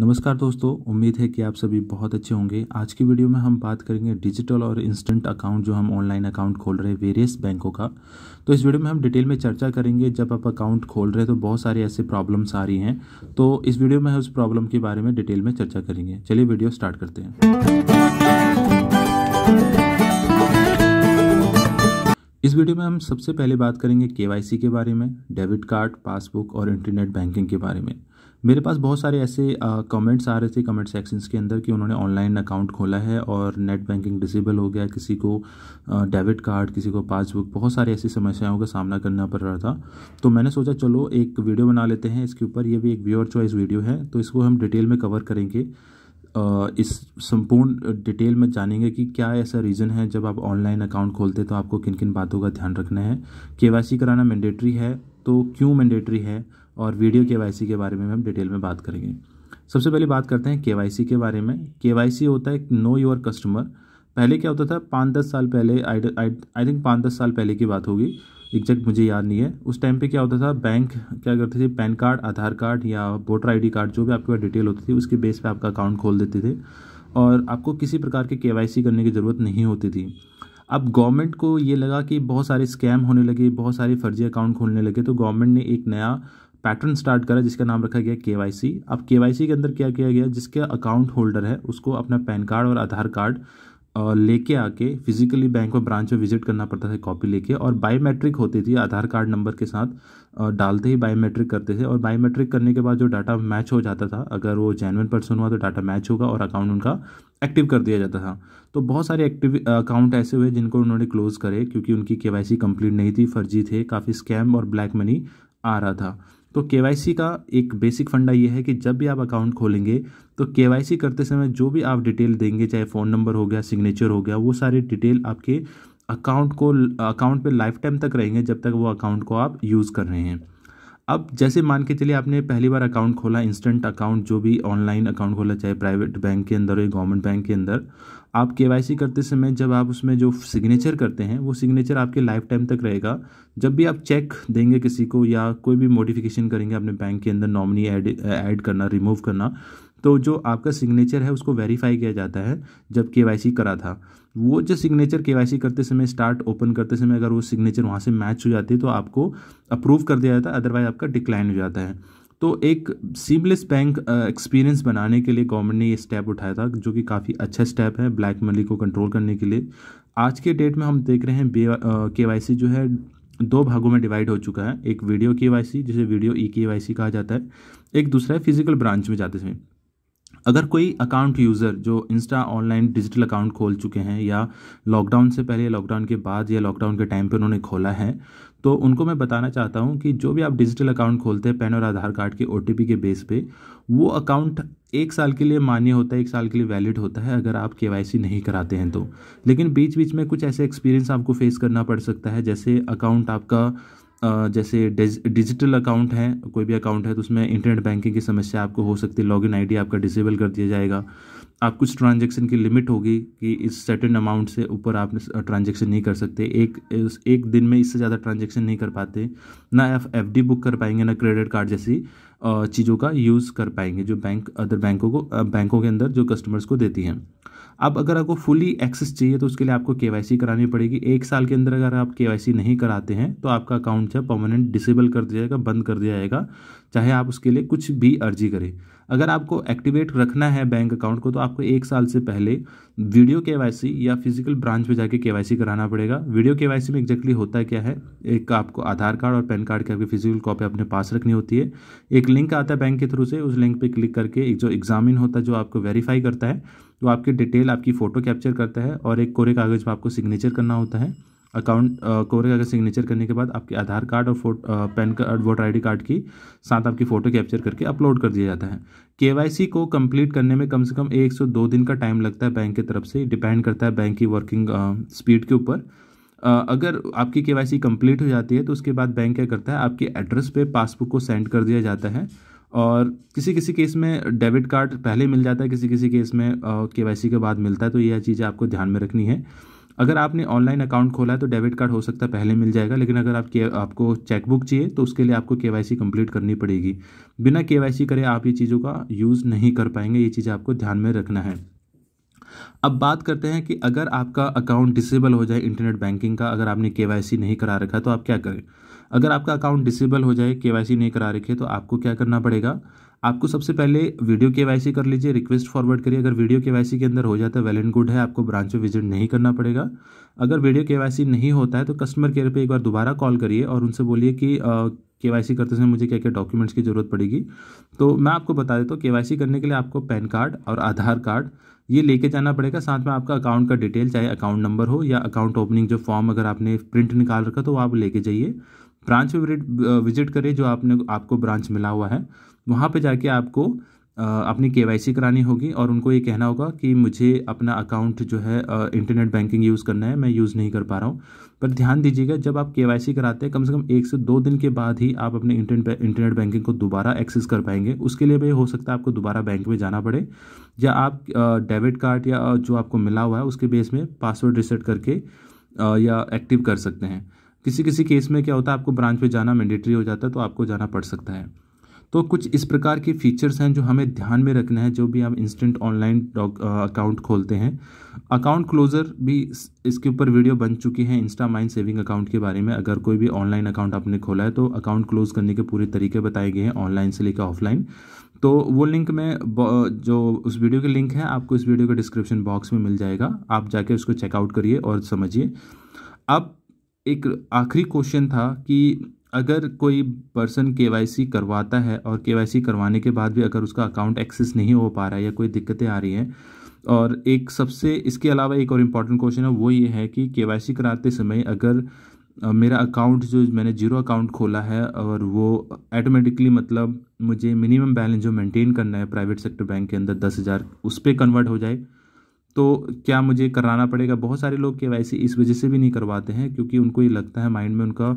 नमस्कार दोस्तों उम्मीद है कि आप सभी बहुत अच्छे होंगे आज की वीडियो में हम बात करेंगे डिजिटल और इंस्टेंट अकाउंट जो हम ऑनलाइन अकाउंट खोल रहे हैं वेरियस बैंकों का तो इस वीडियो में हम डिटेल में चर्चा करेंगे जब आप अकाउंट खोल रहे हैं तो बहुत सारे ऐसे प्रॉब्लम्स आ रही हैं तो इस वीडियो में हम उस प्रॉब्लम के बारे में डिटेल में चर्चा करेंगे चलिए वीडियो स्टार्ट करते हैं इस वीडियो में हम सबसे पहले बात करेंगे केवाईसी के बारे में डेबिट कार्ड पासबुक और इंटरनेट बैंकिंग के बारे में मेरे पास बहुत सारे ऐसे कमेंट्स आ रहे थे कमेंट सेक्शंस के अंदर कि उन्होंने ऑनलाइन अकाउंट खोला है और नेट बैंकिंग डिसेबल हो गया किसी को डेबिट कार्ड किसी को पासबुक बहुत सारी ऐसी समस्याओं का सामना करना पड़ रहा था तो मैंने सोचा चलो एक वीडियो बना लेते हैं इसके ऊपर ये भी एक व्यूअर चॉइस वीडियो है तो इसको हम डिटेल में कवर करेंगे इस संपूर्ण डिटेल में जानेंगे कि क्या ऐसा रीज़न है जब आप ऑनलाइन अकाउंट खोलते तो आपको किन किन बातों का ध्यान रखना है के कराना मैंडेटरी है तो क्यों मैंडेटरी है और वीडियो के के बारे में हम डिटेल में बात करेंगे सबसे पहले बात करते हैं के के बारे में के होता है नो योर कस्टमर पहले क्या होता था पाँच दस साल पहले आई थिंक पाँच दस साल पहले की बात होगी एग्जैक्ट मुझे याद नहीं है उस टाइम पे क्या होता था बैंक क्या करते थे पैन कार्ड आधार कार्ड या वोटर आईडी कार्ड जो भी आपके पास डिटेल होती थी उसके बेस पे आपका अकाउंट खोल देते थे और आपको किसी प्रकार के के करने की ज़रूरत नहीं होती थी अब गवर्नमेंट को ये लगा कि बहुत सारे स्कैम होने लगे बहुत सारे फर्जी अकाउंट खोलने लगे तो गवर्नमेंट ने एक नया पैटर्न स्टार्ट करा जिसका नाम रखा गया के वाई सी अब के वाई सी के अंदर क्या किया गया जिसके अकाउंट होल्डर है उसको अपना पैन कार्ड और आधार कार्ड लेके आके फिजिकली बैंक और ब्रांच में विजिट करना पड़ता था कॉपी लेके और बायोमेट्रिक होती थी आधार कार्ड नंबर के साथ डालते ही बायोमेट्रिक करते थे और बायोमेट्रिक करने के बाद जो डाटा मैच हो जाता था अगर वो जेनवन पर्सन हुआ तो डाटा मैच होगा और अकाउंट उनका एक्टिव कर दिया जाता था तो बहुत सारे एक्टिव अकाउंट ऐसे हुए जिनको उन्होंने क्लोज़ करे क्योंकि उनकी के कंप्लीट नहीं थी फर्जी थे काफ़ी स्कैम और ब्लैक मनी आ रहा था तो के का एक बेसिक फंडा ये है कि जब भी आप अकाउंट खोलेंगे तो के करते समय जो भी आप डिटेल देंगे चाहे फ़ोन नंबर हो गया सिग्नेचर हो गया वो सारे डिटेल आपके अकाउंट को अकाउंट पे लाइफ टाइम तक रहेंगे जब तक वो अकाउंट को आप यूज़ कर रहे हैं अब जैसे मान के चलिए आपने पहली बार अकाउंट खोला इंस्टेंट अकाउंट जो भी ऑनलाइन अकाउंट खोला चाहे प्राइवेट बैंक के अंदर हो या गवर्नमेंट बैंक के अंदर आप के करते समय जब आप उसमें जो सिग्नेचर करते हैं वो सिग्नेचर आपके लाइफ टाइम तक रहेगा जब भी आप चेक देंगे किसी को या कोई भी मोडिफिकेशन करेंगे अपने बैंक के अंदर नॉमिनी ऐड करना रिमूव करना तो जो आपका सिग्नेचर है उसको वेरीफाई किया जाता है जब के करा था वो जो सिग्नेचर के करते समय स्टार्ट ओपन करते समय अगर वो सिग्नेचर वहाँ से मैच हो जाती है तो आपको अप्रूव कर दिया जाता है अदरवाइज आपका डिक्लाइन हो जाता है तो एक सीमलेस बैंक एक्सपीरियंस बनाने के लिए गवर्नमेंट ने ये स्टेप उठाया था जो कि काफ़ी अच्छा स्टेप है ब्लैक मनी को कंट्रोल करने के लिए आज के डेट में हम देख रहे हैं के जो है दो भागों में डिवाइड हो चुका है एक वीडियो के जिसे वीडियो ई के कहा जाता है एक दूसरा है फिजिकल ब्रांच में जाते समय अगर कोई अकाउंट यूज़र जो इंस्टा ऑनलाइन डिजिटल अकाउंट खोल चुके हैं या लॉकडाउन से पहले लॉकडाउन के बाद या लॉकडाउन के टाइम पे उन्होंने खोला है तो उनको मैं बताना चाहता हूँ कि जो भी आप डिजिटल अकाउंट खोलते हैं पैन और आधार कार्ड के ओ के बेस पे वो अकाउंट एक साल के लिए मान्य होता है एक साल के लिए वैलिड होता है अगर आप के नहीं कराते हैं तो लेकिन बीच बीच में कुछ ऐसे एक्सपीरियंस आपको फेस करना पड़ सकता है जैसे अकाउंट आपका जैसे डिजिटल अकाउंट हैं कोई भी अकाउंट है तो उसमें इंटरनेट बैंकिंग की समस्या आपको हो सकती है लॉगिन आईडी आपका डिसेबल कर दिया जाएगा आप कुछ ट्रांजेक्शन की लिमिट होगी कि इस सर्टेन अमाउंट से ऊपर आप ट्रांजेक्शन नहीं कर सकते एक एक दिन में इससे ज़्यादा ट्रांजेक्शन नहीं कर पाते ना आप एफ बुक कर पाएंगे ना क्रेडिट कार्ड जैसी चीज़ों का यूज़ कर पाएंगे जो बैंक अदर बैंकों को बैंकों के अंदर जो कस्टमर्स को देती हैं अब अगर आपको फुली एक्सेस चाहिए तो उसके लिए आपको के करानी पड़ेगी एक साल के अंदर अगर आप के नहीं कराते हैं तो आपका अकाउंट जो परमानेंट डिसेबल कर दिया जाएगा बंद कर दिया जाएगा चाहे आप उसके लिए कुछ भी अर्जी करें अगर आपको एक्टिवेट रखना है बैंक अकाउंट को तो आपको एक साल से पहले वीडियो के या फिजिकल ब्रांच में जाके के कराना पड़ेगा वीडियो के में एग्जैक्टली होता क्या है एक आपको आधार कार्ड और पैन कार्ड की आपकी फिजिकल कॉपी अपने पास रखनी होती है एक लिंक आता है बैंक के थ्रू से उस लिंक पर क्लिक करके एक जो एग्जामिन होता है जो आपको वेरीफाई करता है जो आपकी डिटेल आपकी फ़ोटो कैप्चर करता है और एक कोरे कागज़ में आपको सिग्नेचर करना होता है अकाउंट कोरे कागज़ सिग्नेचर करने के बाद आपके आधार कार्ड और photo PAN card voter I card की साथ आपकी फ़ोटो कैप्चर करके अपलोड कर दिया जाता है के को कंप्लीट करने में कम से कम एक सौ दो दिन का टाइम लगता है बैंक की तरफ से डिपेंड करता है बैंक की वर्किंग स्पीड के ऊपर अगर आपकी के वाई कंप्लीट हो जाती है तो उसके बाद बैंक क्या करता है आपके एड्रेस पे पासबुक को सेंड कर दिया जाता है और किसी किसी केस में डेबिट कार्ड पहले मिल जाता है किसी किसी केस में के के बाद मिलता है तो यह चीज़ें आपको ध्यान में रखनी है अगर आपने ऑनलाइन अकाउंट खोला है तो डेबिट कार्ड हो सकता है पहले मिल जाएगा लेकिन अगर आप के आपको चेकबुक चाहिए तो उसके लिए आपको के वाई कंप्लीट करनी पड़ेगी बिना के वाई करे आप ये चीज़ों का यूज़ नहीं कर पाएंगे ये चीज़ आपको ध्यान में रखना है अब बात करते हैं कि अगर आपका अकाउंट डिसेबल हो जाए इंटरनेट बैंकिंग का अगर आपने के नहीं करा रखा तो आप क्या करें अगर आपका अकाउंट डिसेबल हो जाए के नहीं करा रखे तो आपको क्या करना पड़ेगा आपको सबसे पहले वीडियो के कर लीजिए रिक्वेस्ट फॉरवर्ड करिए अगर वीडियो के के अंदर हो जाता है वेल एंड गुड है आपको ब्रांच में विजिट नहीं करना पड़ेगा अगर वीडियो के नहीं होता है तो कस्टमर केयर पे एक बार दोबारा कॉल करिए और उनसे बोलिए कि के वाई सी करते समय मुझे क्या क्या डॉक्यूमेंट्स की ज़रूरत पड़ेगी तो मैं आपको बता देता हूँ के वाई सी करने के लिए आपको पैन कार्ड और आधार कार्ड ये लेके जाना पड़ेगा साथ में आपका अकाउंट का डिटेल चाहे अकाउंट नंबर हो या अकाउंट ओपनिंग जो फॉर्म अगर आपने प्रिंट निकाल रखा तो वो आप लेके जाइए ब्रांच में विजिट करें जो आपने आपको ब्रांच मिला हुआ है वहाँ पर जाके आपको अपनी के करानी होगी और उनको ये कहना होगा कि मुझे अपना अकाउंट जो है इंटरनेट बैंकिंग यूज़ करना है मैं यूज़ नहीं कर पा रहा हूँ पर ध्यान दीजिएगा जब आप के कराते हैं कम से कम एक से दो दिन के बाद ही आप अपने इंटरनेट इंटरनेट बैंकिंग को दोबारा एक्सेस कर पाएंगे उसके लिए भी हो सकता है आपको दोबारा बैंक में जाना पड़े या आप डेबिट कार्ड या जो आपको मिला हुआ है उसके बेस में पासवर्ड रिसेट करके या एक्टिव कर सकते हैं किसी किसी केस में क्या होता है आपको ब्रांच में जाना मैंडेटरी हो जाता है तो आपको जाना पड़ सकता है तो कुछ इस प्रकार के फीचर्स हैं जो हमें ध्यान में रखना है जो भी आप इंस्टेंट ऑनलाइन अकाउंट खोलते हैं अकाउंट क्लोज़र भी इसके ऊपर वीडियो बन चुकी है इंस्टा माइंड सेविंग अकाउंट के बारे में अगर कोई भी ऑनलाइन अकाउंट आपने खोला है तो अकाउंट क्लोज़ करने के पूरे तरीके बताए गए हैं ऑनलाइन से लेकर ऑफलाइन तो वो लिंक में जो उस वीडियो के लिंक है आपको इस वीडियो के डिस्क्रिप्शन बॉक्स में मिल जाएगा आप जाके उसको चेकआउट करिए और समझिए अब एक आखिरी क्वेश्चन था कि अगर कोई पर्सन के करवाता है और के करवाने के बाद भी अगर उसका अकाउंट एक्सेस नहीं हो पा रहा है या कोई दिक्कतें आ रही हैं और एक सबसे इसके अलावा एक और इम्पॉर्टेंट क्वेश्चन है वो ये है कि के कराते समय अगर मेरा अकाउंट जो मैंने जीरो अकाउंट खोला है और वो ऐटोमेटिकली मतलब मुझे मिनिमम बैलेंस जो मेंटेन करना है प्राइवेट सेक्टर बैंक के अंदर दस हज़ार उस पर कन्वर्ट हो जाए तो क्या मुझे कराना पड़ेगा बहुत सारे लोग के वाई इस वजह से भी नहीं करवाते हैं क्योंकि उनको ये लगता है माइंड में उनका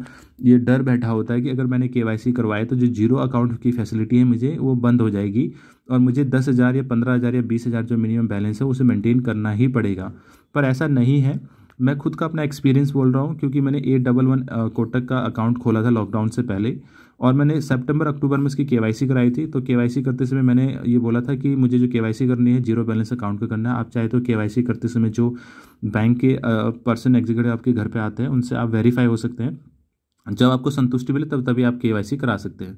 ये डर बैठा होता है कि अगर मैंने के करवाया तो जो जीरो अकाउंट की फैसिलिटी है मुझे वो बंद हो जाएगी और मुझे दस हज़ार या पंद्रह हज़ार या बीस हज़ार जो मिनिमम बैलेंस है उसे मेनटेन करना ही पड़ेगा पर ऐसा नहीं है मैं खुद का अपना एक्सपीरियंस बोल रहा हूँ क्योंकि मैंने एट डबल वन कोटक का अकाउंट खोला था लॉकडाउन से पहले और मैंने सितंबर अक्टूबर में इसकी केवाईसी कराई थी तो केवाईसी करते समय मैंने ये बोला था कि मुझे जो केवाईसी करनी है जीरो बैलेंस अकाउंट का करना है आप चाहे तो केवाईसी करते समय जो बैंक के पर्सन एग्जीक्यूटिव आपके घर पर आते हैं उनसे आप वेरीफाई हो सकते हैं जब आपको संतुष्टि मिले तब तभी आप के करा सकते हैं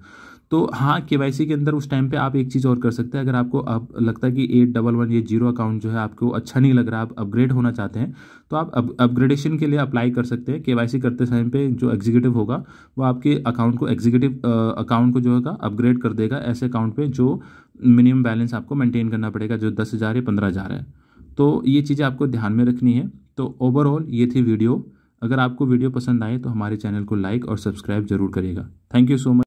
तो हाँ के के अंदर उस टाइम पे आप एक चीज़ और कर सकते हैं अगर आपको अब लगता है कि एट डबल वन ये जीरो अकाउंट जो है आपको अच्छा नहीं लग रहा आप अपग्रेड होना चाहते हैं तो आप अपग्रेडेशन के लिए अप्लाई कर सकते हैं के करते टाइम पे जो एग्जीक्यूटिव होगा वो आपके अकाउंट को एग्जीक्यूटिव अकाउंट को जो होगा अपग्रेड कर देगा ऐसे अकाउंट पर जो मिनिमम बैलेंस आपको मेनटेन करना पड़ेगा जो दस हज़ार या पंद्रह हज़ार है तो ये चीज़ें आपको ध्यान में रखनी है तो ओवरऑल ये थी वीडियो अगर आपको वीडियो पसंद आए तो हमारे चैनल को लाइक और सब्सक्राइब जरूर करिएगा थैंक यू सो मच